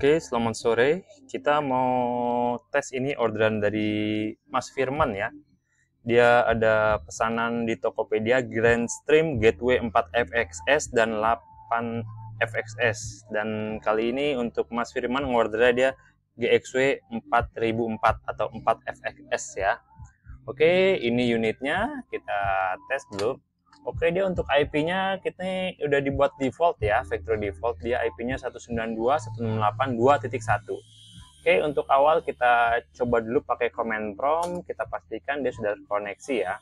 Oke, selamat sore. Kita mau tes ini orderan dari Mas Firman ya. Dia ada pesanan di Tokopedia Grand Stream Gateway 4 FXS dan 8 FXS. Dan kali ini untuk Mas Firman ngordernya dia GXW 4004 atau 4 FXS ya. Oke, ini unitnya kita tes dulu. Oke dia untuk IP-nya kita udah dibuat default ya, factory default dia IP-nya 192.168.2.1. Oke untuk awal kita coba dulu pakai command prompt, kita pastikan dia sudah terkoneksi ya.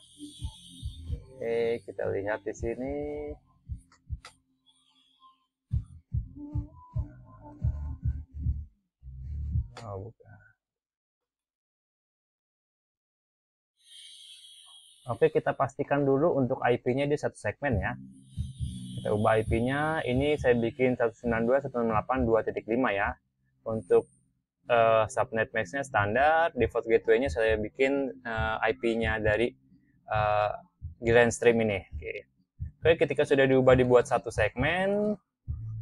Oke kita lihat di sini. Oh bukan. Oke, kita pastikan dulu untuk IP-nya di satu segmen ya. Kita ubah IP-nya. Ini saya bikin 192.168.2.5 ya. Untuk uh, subnet mesh-nya standar. Default gateway-nya saya bikin uh, eh, IP-nya dari uh, grand stream ini. Oke. Oke, ketika sudah diubah dibuat satu segmen,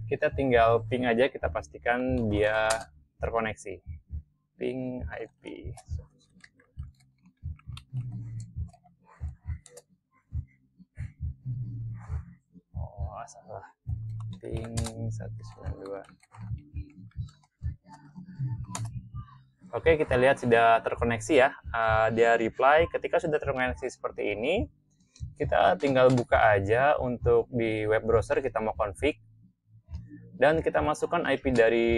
kita tinggal ping aja. Kita pastikan dia terkoneksi. Ping IP. So, nggak salah ping dua oke kita lihat sudah terkoneksi ya uh, dia reply ketika sudah terkoneksi seperti ini kita tinggal buka aja untuk di web browser kita mau config dan kita masukkan IP dari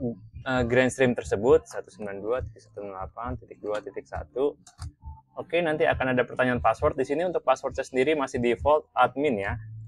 uh, eh, grandstream tersebut 192.168.2.1 Oke, nanti akan ada pertanyaan password. Di sini untuk passwordnya sendiri masih default admin ya.